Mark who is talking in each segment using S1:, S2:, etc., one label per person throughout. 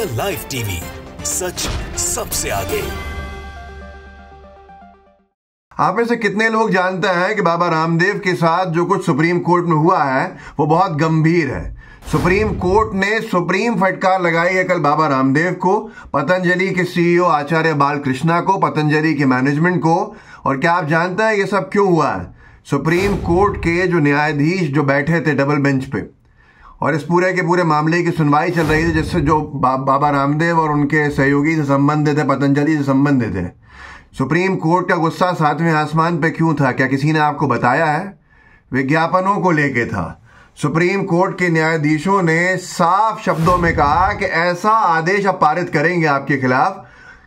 S1: the live TV सच सबसे आगे आप में से कितने लोग जानते हैं कि बाबा रामदेव के साथ जो कुछ सुप्रीम कोर्ट में हुआ है वो बहुत गंभीर है सुप्रीम कोर्ट ने सुप्रीम फटकार लगाई है कल बाबा रामदेव को पतंजलि के सीईओ e आचार्य बालकृष्णा को पतंजलि के मैनेजमेंट को और क्या आप जानते हैं ये सब क्यों हुआ है सुप्रीम कोर्ट के जो न्यायाधीश जो बैठे थे डबल बेंच पे और इस पूरे के पूरे मामले की सुनवाई चल रही थी जिससे जो बा, बाबा रामदेव और उनके सहयोगी से संबंधित है पतंजलि से संबंधित है सुप्रीम कोर्ट का गुस्सा सातवें आसमान पे क्यों था क्या किसी ने आपको बताया है विज्ञापनों को लेके था सुप्रीम कोर्ट के न्यायाधीशों ने साफ शब्दों में कहा कि ऐसा आदेश अब पारित करेंगे आपके खिलाफ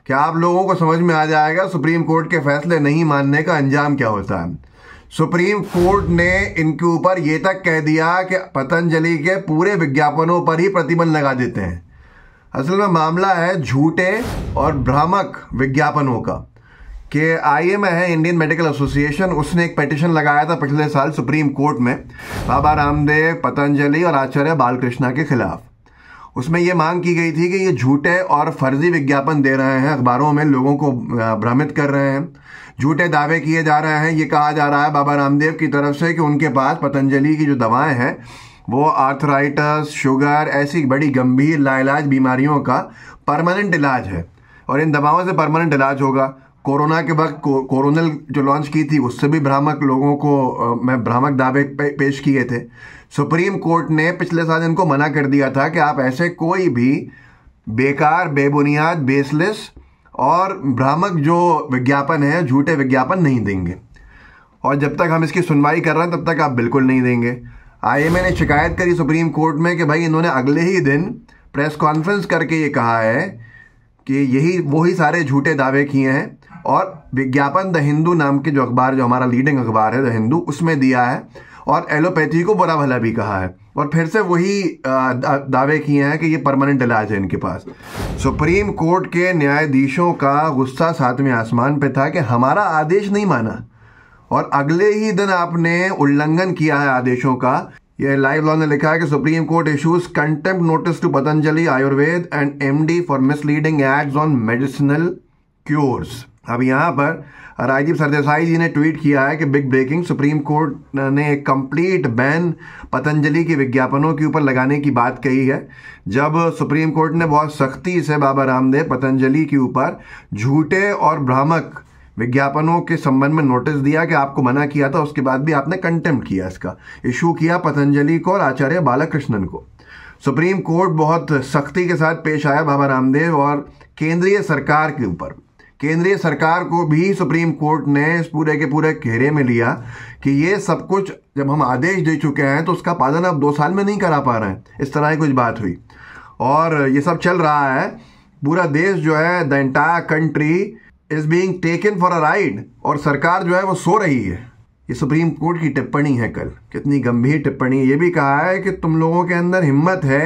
S1: कि आप लोगों को समझ में आ जाएगा सुप्रीम कोर्ट के फैसले नहीं मानने का अंजाम क्या होता है सुप्रीम कोर्ट ने इनके ऊपर ये तक कह दिया कि पतंजलि के पूरे विज्ञापनों पर ही प्रतिबंध लगा देते हैं असल में मामला है झूठे और भ्रामक विज्ञापनों का कि आईएमए है इंडियन मेडिकल एसोसिएशन उसने एक पिटिशन लगाया था पिछले साल सुप्रीम कोर्ट में बाबा रामदेव पतंजलि और आचार्य बालकृष्णा के खिलाफ उसमें यह मांग की गई थी कि ये झूठे और फर्जी विज्ञापन दे रहे हैं अखबारों में लोगों को भ्रमित कर रहे हैं झूठे दावे किए जा रहे हैं ये कहा जा रहा है बाबा रामदेव की तरफ से कि उनके पास पतंजलि की जो दवाएं हैं वो आर्थराइटस शुगर ऐसी बड़ी गंभीर लाइलाज बीमारियों का परमानेंट इलाज है और इन दवाओं से परमानेंट इलाज होगा कोरोना के वक्त को, कोरोनल जो लॉन्च की थी उससे भी भ्रामक लोगों को मैं भ्रामक दावे पे, पेश किए थे सुप्रीम कोर्ट ने पिछले साल इनको मना कर दिया था कि आप ऐसे कोई भी बेकार बेबुनियाद बेसलेस और भ्रामक जो विज्ञापन है झूठे विज्ञापन नहीं देंगे और जब तक हम इसकी सुनवाई कर रहे हैं तब तक आप बिल्कुल नहीं देंगे आईएमए ने शिकायत करी सुप्रीम कोर्ट में कि भाई इन्होंने अगले ही दिन प्रेस कॉन्फ्रेंस करके ये कहा है कि यही वही सारे झूठे दावे किए हैं और विज्ञापन द हिंदू नाम के जो अखबार जो हमारा लीडिंग अखबार है द हिंदू उसमें दिया है और एलोपैथी को बुरा भला भी कहा है और फिर से वही दावे किए हैं कि ये परमानेंट इलाज है इनके पास सुप्रीम कोर्ट के न्यायाधीशों का गुस्सा सातवें आसमान पे था कि हमारा आदेश नहीं माना और अगले ही दिन आपने उल्लंघन किया है आदेशों का यह लाइव लॉ ने लिखा है कि Supreme Court issues contempt notice to Patanjali Ayurved and MD for misleading ads on medicinal cures अब यहाँ पर राजदीप सरदेसाई जी ने ट्वीट किया है कि बिग ब्रेकिंग सुप्रीम कोर्ट ने एक कंप्लीट बैन पतंजलि के विज्ञापनों के ऊपर लगाने की बात कही है जब सुप्रीम कोर्ट ने बहुत सख्ती से बाबा रामदेव पतंजलि के ऊपर झूठे और भ्रामक विज्ञापनों के संबंध में नोटिस दिया कि आपको मना किया था उसके बाद भी आपने कंटेम्प्ट किया इसका इशू किया पतंजलि को और आचार्य बालाकृष्णन को सुप्रीम कोर्ट बहुत सख्ती के साथ पेश आया बाबा रामदेव और केंद्रीय सरकार के ऊपर केंद्रीय सरकार को भी सुप्रीम कोर्ट ने इस पूरे के पूरे घेरे में लिया कि ये सब कुछ जब हम आदेश दे चुके हैं तो उसका पालन अब दो साल में नहीं करा पा रहे हैं इस तरह की कुछ बात हुई और ये सब चल रहा है पूरा देश जो है the entire country is being taken for a ride और सरकार जो है वो सो रही है ये सुप्रीम कोर्ट की टिप्पणी है कल कितनी गंभीर टिप्पणी ये भी कहा है कि तुम लोगों के अंदर हिम्मत है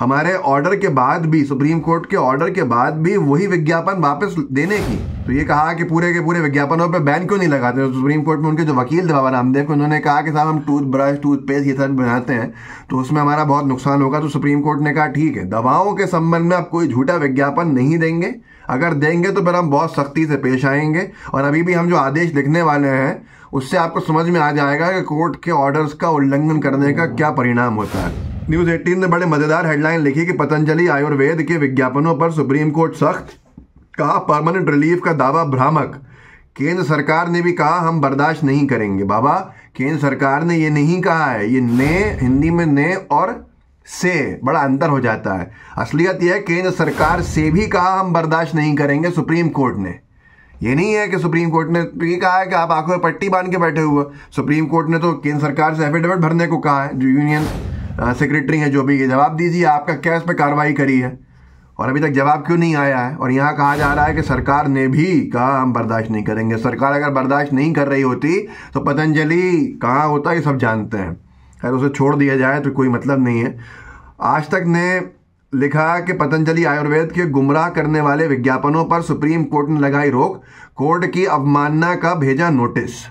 S1: हमारे ऑर्डर के बाद भी सुप्रीम कोर्ट के ऑर्डर के बाद भी वही विज्ञापन वापस देने की तो ये कहा कि पूरे के पूरे विज्ञापनों पे बैन क्यों नहीं लगाते तो सुप्रीम कोर्ट में उनके जो वकील थे बाबा रामदेव को उन्होंने कहा कि साहब हम टूथब्रश टूथपेस्ट ये सब बनाते हैं तो उसमें हमारा बहुत नुकसान होगा तो सुप्रीम कोर्ट ने कहा ठीक है दवाओं के संबंध में आप कोई झूठा विज्ञापन नहीं देंगे अगर देंगे तो फिर हम बहुत सख्ती से पेश आएंगे और अभी भी हम जो आदेश लिखने वाले हैं उससे आपको समझ में आ जाएगा कि कोर्ट के ऑर्डर्स का उल्लंघन करने का क्या परिणाम होता है न्यूज 18 ने बड़े मजेदार हेडलाइन लिखी कि पतंजलि आयुर्वेद के विज्ञापनों पर सुप्रीम कोर्ट सख्त कहा परमानेंट रिलीफ का दावा भ्रामक केंद्र सरकार ने भी कहा हम बर्दाश्त नहीं करेंगे बाबा केंद्र सरकार ने ये नहीं कहा है ये ने हिंदी में ने और से बड़ा अंतर हो जाता है असलियत यह है केंद्र सरकार से भी कहा हम बर्दाश्त नहीं करेंगे सुप्रीम कोर्ट ने ये नहीं है कि सुप्रीम कोर्ट ने तो ये कहा है कि आप आंखों में पट्टी बांध के बैठे हुए सुप्रीम कोर्ट ने तो केंद्र सरकार से एफिडेविट भरने को कहा है यूनियन सेक्रेटरी हैं जो भी ये जवाब दीजिए आपका क्या इस पर कार्रवाई करी है और अभी तक जवाब क्यों नहीं आया है और यहाँ कहा जा रहा है कि सरकार ने भी कहा हम बर्दाश्त नहीं करेंगे सरकार अगर बर्दाश्त नहीं कर रही होती तो पतंजलि कहाँ होता ये सब जानते हैं अगर उसे छोड़ दिया जाए तो कोई मतलब नहीं है आज तक ने लिखा कि पतंजलि आयुर्वेद के गुमराह करने वाले विज्ञापनों पर सुप्रीम कोर्ट ने लगाई रोक कोर्ट की अवमानना का भेजा नोटिस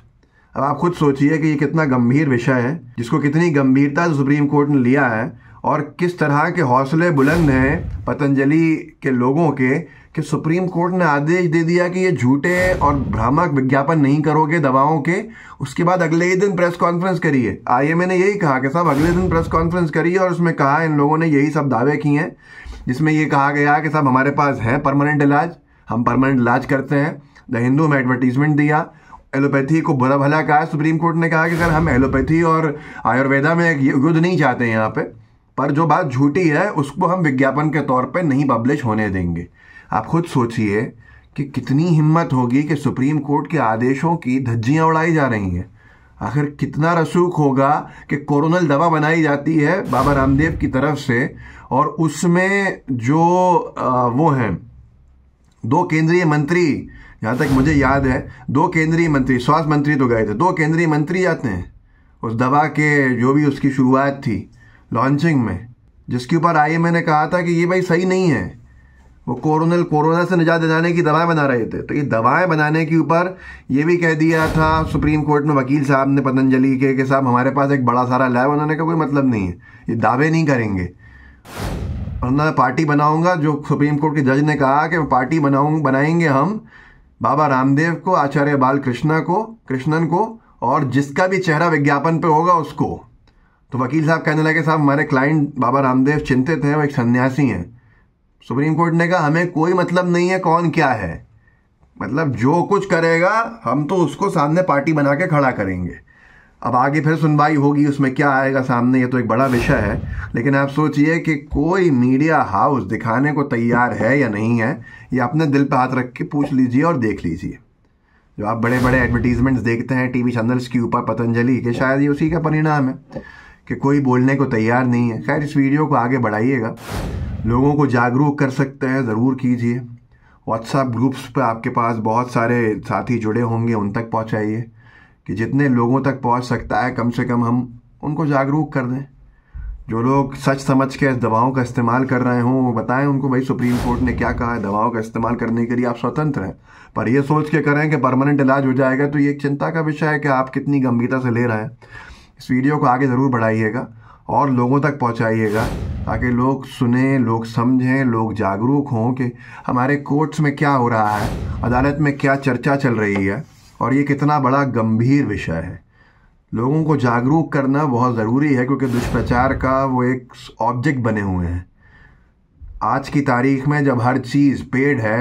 S1: अब आप खुद सोचिए कि ये कितना गंभीर विषय है जिसको कितनी गंभीरता से सुप्रीम कोर्ट ने लिया है और किस तरह के हौसले बुलंद हैं पतंजलि के लोगों के कि सुप्रीम कोर्ट ने आदेश दे दिया कि ये झूठे और भ्रामक विज्ञापन नहीं करोगे दवाओं के उसके बाद अगले ही दिन प्रेस कॉन्फ्रेंस करिए आईएमए ने यही कहा कि साहब अगले दिन प्रेस कॉन्फ्रेंस करिए और उसमें कहा इन लोगों ने यही सब दावे किए हैं जिसमें ये कहा गया कि साहब हमारे पास है परमानेंट इलाज हम परमानेंट इलाज करते हैं द हिंदू में एडवर्टीजमेंट दिया एलोपैथी को बुरा भला कहा सुप्रीम कोर्ट ने कहा कि अगर हम एलोपैथी और आयुर्वेदा में एक युद्ध नहीं चाहते हैं यहाँ पे पर जो बात झूठी है उसको हम विज्ञापन के तौर पे नहीं पब्लिश होने देंगे आप खुद सोचिए कि कितनी हिम्मत होगी कि सुप्रीम कोर्ट के आदेशों की धज्जियाँ उड़ाई जा रही हैं आखिर कितना रसूख होगा कि कोरोनल दवा बनाई जाती है बाबा रामदेव की तरफ से और उसमें जो आ, वो हैं दो केंद्रीय मंत्री यहाँ तक मुझे याद है दो केंद्रीय मंत्री स्वास्थ्य मंत्री तो गए थे दो केंद्रीय मंत्री आते हैं उस दवा के जो भी उसकी शुरुआत थी लॉन्चिंग में जिसके ऊपर आई ने कहा था कि ये भाई सही नहीं है वो कोरोनल कोरोना से निजात दिलाने की दवाएं बना रहे थे तो ये दवाएं बनाने के ऊपर ये भी कह दिया था सुप्रीम कोर्ट में वकील साहब ने पतंजलि के, के साहब हमारे पास एक बड़ा सारा लैब बनाने का कोई मतलब नहीं है ये दावे नहीं करेंगे मैं पार्टी बनाऊंगा जो सुप्रीम कोर्ट के जज ने कहा कि पार्टी बनाऊंग बनाएंगे हम बाबा रामदेव को आचार्य बाल कृष्णा को कृष्णन को और जिसका भी चेहरा विज्ञापन पे होगा उसको तो वकील साहब कहने लगे साहब हमारे क्लाइंट बाबा रामदेव चिंतित हैं वो एक सन्यासी हैं सुप्रीम कोर्ट ने कहा हमें कोई मतलब नहीं है कौन क्या है मतलब जो कुछ करेगा हम तो उसको सामने पार्टी बना के खड़ा करेंगे अब आगे फिर सुनवाई होगी उसमें क्या आएगा सामने ये तो एक बड़ा विषय है लेकिन आप सोचिए कि कोई मीडिया हाउस दिखाने को तैयार है या नहीं है ये अपने दिल पर हाथ रख के पूछ लीजिए और देख लीजिए जो आप बड़े बड़े एडवर्टीजमेंट्स देखते हैं टीवी चैनल्स के ऊपर पतंजलि के शायद ये उसी का परिणाम है कि कोई बोलने को तैयार नहीं है खैर इस वीडियो को आगे बढ़ाइएगा लोगों को जागरूक कर सकते हैं ज़रूर कीजिए व्हाट्सएप ग्रुप्स पर आपके पास बहुत सारे साथी जुड़े होंगे उन तक पहुँचाइए कि जितने लोगों तक पहुंच सकता है कम से कम हम उनको जागरूक कर दें जो लोग सच समझ के दवाओं का इस्तेमाल कर रहे हों वो बताएं उनको भाई सुप्रीम कोर्ट ने क्या कहा है दवाओं का इस्तेमाल करने के लिए आप स्वतंत्र हैं पर ये सोच के करें कि परमानेंट इलाज हो जाएगा तो ये एक चिंता का विषय है कि आप कितनी गंभीरता से ले रहे हैं इस वीडियो को आगे ज़रूर बढ़ाइएगा और लोगों तक पहुँचाइएगा ताकि लोग सुने लोग समझें लोग जागरूक हों कि हमारे कोर्ट्स में क्या हो रहा है अदालत में क्या चर्चा चल रही है और ये कितना बड़ा गंभीर विषय है लोगों को जागरूक करना बहुत ज़रूरी है क्योंकि दुष्प्रचार का वो एक ऑब्जेक्ट बने हुए हैं आज की तारीख में जब हर चीज़ पेड है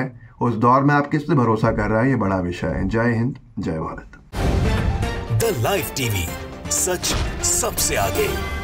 S1: उस दौर में आप किस पे भरोसा कर रहे हैं ये बड़ा विषय है जय हिंद जय भारत द लाइफ टीवी सच सबसे आगे